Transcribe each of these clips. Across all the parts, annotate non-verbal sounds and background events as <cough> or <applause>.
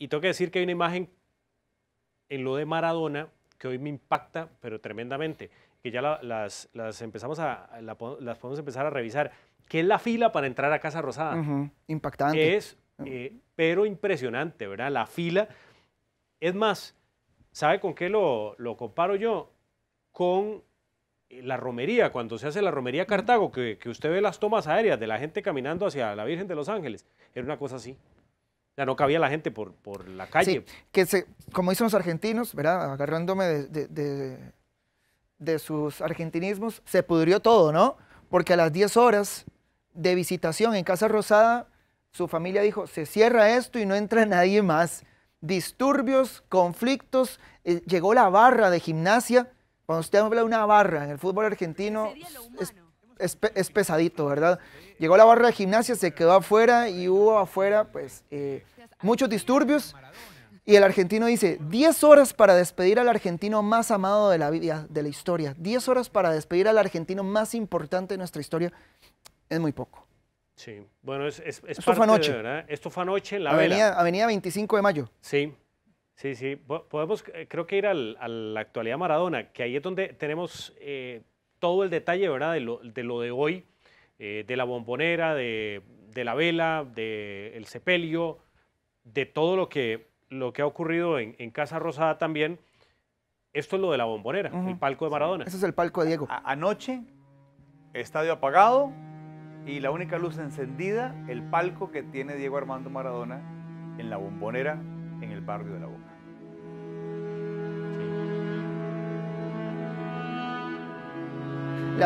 Y tengo que decir que hay una imagen en lo de Maradona que hoy me impacta, pero tremendamente, que ya las, empezamos a, las podemos empezar a revisar, que es la fila para entrar a Casa Rosada. Impactante. Es, eh, pero impresionante, ¿verdad? La fila. Es más, ¿sabe con qué lo, comparo yo? Con eh, la romería, cuando se hace la romería Cartago, que, que usted ve las tomas aéreas de la gente caminando hacia la Virgen de los Ángeles, era una cosa así no cabía la gente por, por la calle. que se, como dicen los argentinos, ¿verdad? Agarrándome de, de, sus argentinismos, se pudrió todo, ¿no? Porque a las 10 horas de visitación en Casa Rosada, su familia dijo, se cierra esto y no entra <laughs> nadie más. Disturbios, conflictos, eh, llegó la barra de gimnasia. Cuando usted habla de una barra en el fútbol argentino, es, pesadito, ¿verdad? Llegó la barra de gimnasia, se quedó afuera y hubo afuera, pues, eh, muchos disturbios. Y el argentino dice, 10 horas para despedir al argentino más amado de la, de la historia, 10 horas para despedir al argentino más importante de nuestra historia, es muy poco. Sí, bueno, es, Esto fue anoche. Esto fue anoche la Avenida, Avenida 25 de mayo. Sí, sí, sí. Podemos, eh, creo que ir a la actualidad Maradona, que ahí es donde tenemos eh, todo el detalle ¿verdad? De, lo, de, hoy, eh, de la bombonera, de, la vela, del el sepelio, de todo lo que, ha ocurrido en, Casa Rosada también. Esto es lo de la bombonera, el palco de Maradona. Ese es el palco de Diego. anoche, estadio apagado y la única luz encendida, el palco que tiene Diego Armando Maradona en la bombonera en el barrio de La Boca.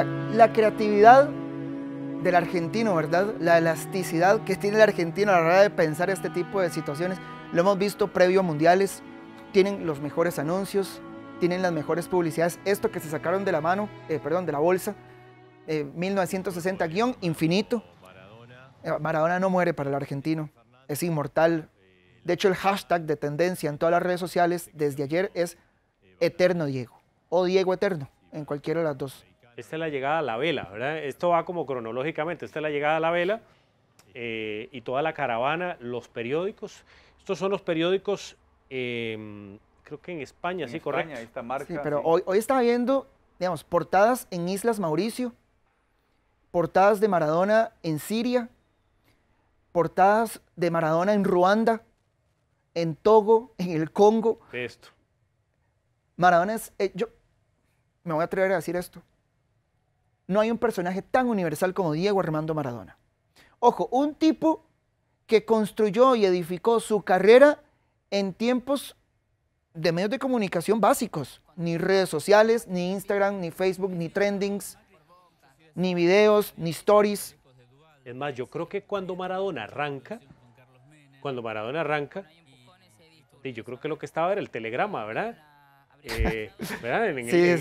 La, creatividad del argentino, ¿verdad? La elasticidad que tiene el argentino a la hora de pensar este tipo de situaciones, lo hemos visto previo a mundiales, tienen los mejores anuncios, tienen las mejores publicidades. Esto que se sacaron de la mano, eh, perdón, de la bolsa, eh, 1960-infinito. Eh, Maradona no muere para el argentino, es inmortal. De hecho, el hashtag de tendencia en todas las redes sociales desde ayer es Eterno Diego o Diego Eterno, en cualquiera de las dos. Esta es la llegada a la vela, ¿verdad? Esto va como cronológicamente, esta es la llegada a la vela eh, y toda la caravana, los periódicos. Estos son los periódicos, em, creo que en España, en sí, España, Esta marca, sí, pero Hoy, hoy estaba viendo, digamos, portadas en Islas Mauricio, portadas de Maradona en Siria, portadas de Maradona en Ruanda, en Togo, en el Congo. Esto. Maradona es, eh, yo me voy a atrever a decir esto, no hay un personaje tan universal como Diego Armando Maradona. Ojo, un tipo que construyó y edificó su carrera en tiempos de medios de comunicación básicos, ni redes sociales, ni Instagram, ni Facebook, ni trendings, ni videos, ni stories. Es más, yo creo que cuando Maradona arranca, cuando Maradona arranca, y yo creo que lo que estaba era el telegrama, ¿verdad? Eh, ¿verdad? En, sí,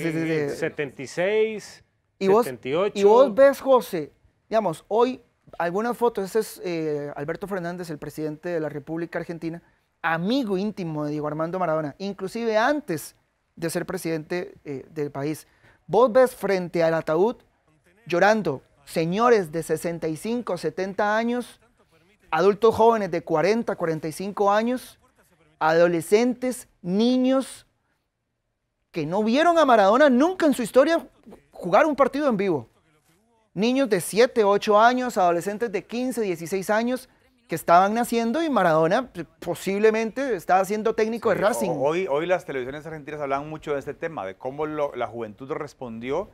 76, y vos, y vos ves, José, digamos, hoy algunas fotos, ese es eh, Alberto Fernández, el presidente de la República Argentina, amigo íntimo de Diego Armando Maradona, inclusive antes de ser presidente eh, del país. Vos ves frente al ataúd llorando señores de 65, 70 años, adultos jóvenes de 40, 45 años, adolescentes, niños que no vieron a Maradona nunca en su historia jugar un partido en vivo. Niños de 7, 8 años, adolescentes de 15, 16 años que estaban naciendo y Maradona pues, posiblemente estaba siendo técnico de Racing. Hoy, hoy las televisiones argentinas hablan mucho de este tema, de cómo la juventud respondió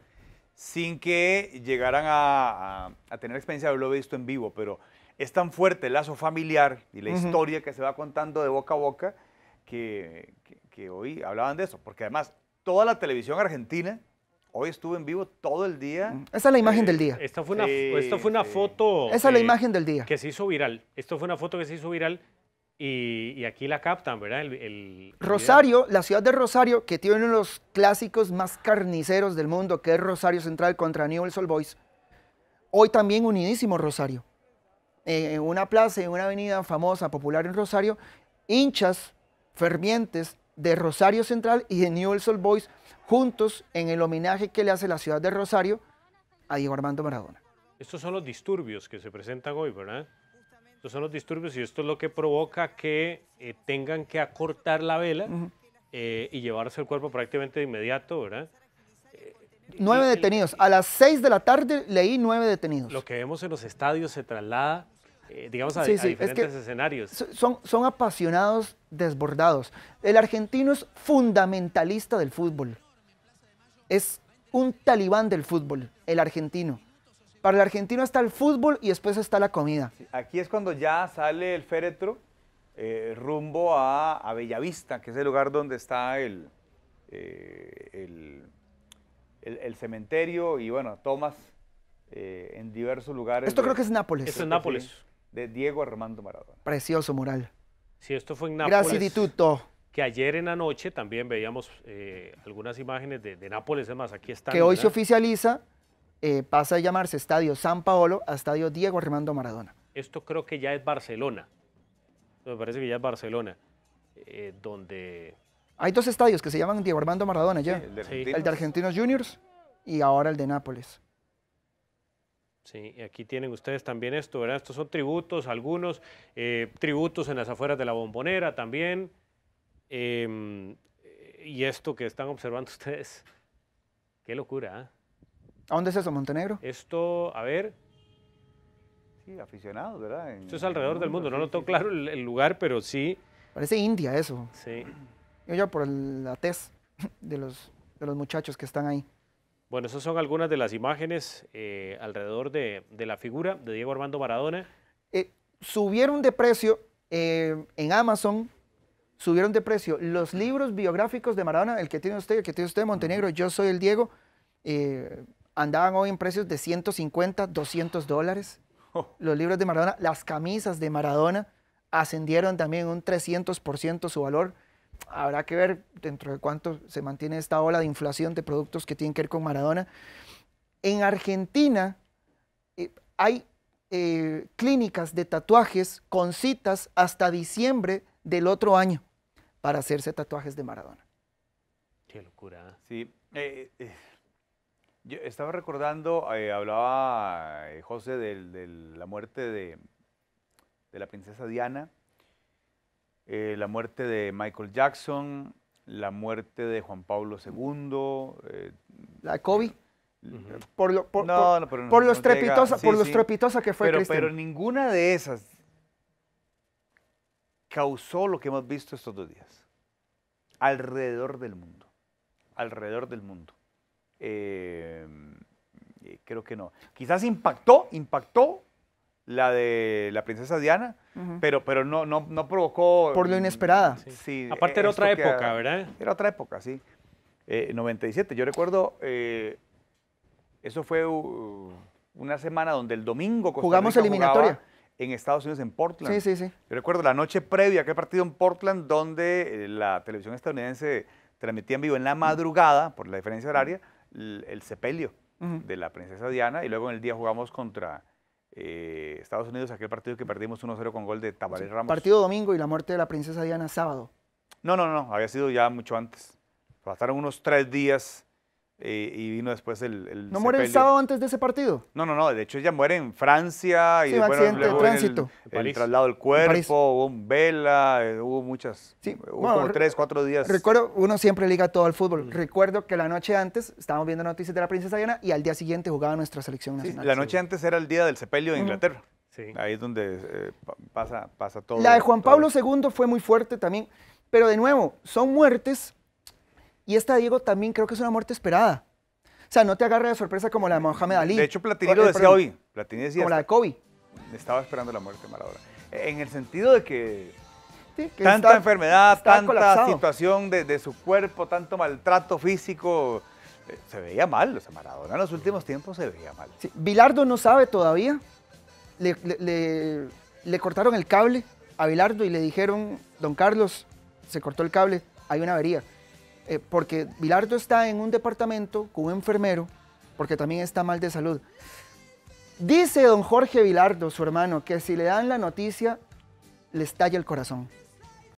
sin que llegaran a, tener experiencia de lo visto en vivo, pero es tan fuerte el lazo familiar y la historia que se va contando de boca a boca que, que hoy hablaban de eso, porque además toda la televisión argentina Hoy estuve en vivo todo el día. Esa es la imagen eh, del día. Esta fue una, esto fue una foto. Esa es la imagen del día. Que se hizo viral. Esto fue una foto que se hizo viral y, aquí la captan, ¿verdad? El, Rosario, la ciudad de Rosario, que tiene uno de los clásicos más carniceros del mundo, que es Rosario Central contra Newell's Old Boys. Hoy también unidísimo Rosario. Eh, en una plaza, en una avenida famosa, popular en Rosario, hinchas fervientes de Rosario Central y de New Old Boys juntos en el homenaje que le hace la ciudad de Rosario a Diego Armando Maradona. Estos son los disturbios que se presentan hoy, ¿verdad? Estos son los disturbios y esto es lo que provoca que eh, tengan que acortar la vela eh, y llevarse el cuerpo prácticamente de inmediato, ¿verdad? Eh, nueve detenidos. A las seis de la tarde leí nueve detenidos. Lo que vemos en los estadios se traslada eh, digamos, a, diferentes escenarios. Son, son apasionados desbordados. El argentino es fundamentalista del fútbol. Es un talibán del fútbol, el argentino. Para el argentino está el fútbol y después está la comida. aquí es cuando ya sale el féretro eh, rumbo a, Bellavista, que es el lugar donde está el, eh, el, cementerio y bueno, tomas en diversos lugares. Esto creo que es Nápoles. es Nápoles de Diego Armando Maradona. Precioso mural. Si esto fue en Nápoles. Que ayer en la noche también veíamos eh, algunas imágenes de, Nápoles, además. aquí está. Que hoy se oficializa, eh, pasa a llamarse Estadio San Paolo a Estadio Diego Armando Maradona. Esto creo que ya es Barcelona. Me parece que ya es Barcelona, eh, donde... Hay dos estadios que se llaman Diego Armando Maradona ya. el de Argentinos Juniors y ahora el de Nápoles. Sí, aquí tienen ustedes también esto, ¿verdad? Estos son tributos, algunos eh, tributos en las afueras de la bombonera también. Em, y esto que están observando <laughs> ustedes, qué locura. ¿ah? ¿A dónde es eso, Montenegro? Esto, a ver. Sí, aficionados, ¿verdad? esto es alrededor del mundo, no lo tengo claro el, lugar, pero sí. Parece India eso. Sí. Yo ya por la tez de los, de los muchachos que están ahí. Bueno, esas son algunas de las imágenes eh, alrededor de, la figura de Diego Armando Maradona. Eh, subieron de precio eh, en Amazon, subieron de precio los libros biográficos de Maradona, el que tiene usted, el que tiene usted de Montenegro, yo soy el Diego, andaban hoy en precios de 150, 200 dólares. Oh. Los libros de Maradona, las camisas de Maradona ascendieron también un 300% su valor habrá que ver dentro de cuánto se mantiene esta ola de inflación de productos que tienen que ver con Maradona. En Argentina eh, hay eh, clínicas de tatuajes con citas hasta diciembre del otro año para hacerse tatuajes de Maradona. Qué locura. Sí. Eh, yo estaba recordando, hablaba José de, la muerte de la princesa Diana eh, la muerte de Michael Jackson, la muerte de Juan Pablo II. Eh, la Covid, Por lo, por estrepitosa, que fue pero, pero ninguna de esas causó lo que hemos visto estos dos días. Alrededor del mundo. Alrededor del mundo. Eh, creo que no. Quizás impactó, impactó la de la princesa Diana, pero, pero no, no, provocó... Por lo inesperada. Sí. Aparte era otra época, ¿verdad? Era otra época, sí. 97, eh, yo recuerdo, eh, eso fue una semana donde el domingo... Jugamos eliminatoria. en Estados Unidos, en Portland. Sí, sí, sí. Yo recuerdo la noche previa que aquel partido en Portland, donde eh, la televisión estadounidense transmitía en vivo en la madrugada, por la diferencia horaria, el, sepelio de la princesa Diana, y luego en el día jugamos contra eh, Estados Unidos, aquel partido que perdimos 1-0 con gol de Tabaré Ramos. Partido domingo y la muerte de la princesa Diana sábado. No, no, no, había sido ya mucho antes. Pasaron unos tres días eh, y vino después el... ¿No muere el sábado antes de ese partido? No, no, no, de hecho ella muere en Francia y sí, accidente de tránsito. El, traslado del cuerpo, hubo un vela, eh, hubo muchas, sí, hubo tres, cuatro días. Recuerdo, uno siempre liga todo al fútbol, mm. recuerdo que la noche antes estábamos viendo noticias de la princesa Diana y al día siguiente jugaba nuestra selección nacional. la noche antes era el día del sepelio de Inglaterra. Inglaterra. Ahí es donde eh, pasa, pasa todo. La de Juan Pablo II fue muy fuerte también, pero de nuevo, son muertes y esta, Diego, también creo que es una muerte esperada. O sea, no te agarra de sorpresa como la de Mohamed Ali. De hecho, Platini lo eh, decía hoy. Platini decía. Como la de Kobe. Estaba esperando la muerte de Maradona. En el sentido de que. Sí, tanta enfermedad, tanta situación de, su cuerpo, tanto maltrato físico. Eh, se veía mal, o sea, Maradona en los últimos tiempos se veía mal. Vilardo Bilardo no sabe todavía. Le, cortaron el cable a Vilardo y le dijeron, don Carlos, se cortó el cable, hay una avería. Eh, porque Vilardo está en un departamento con un enfermero, porque también está mal de salud. Dice don Jorge Vilardo, su hermano, que si le dan la noticia, le estalla el corazón.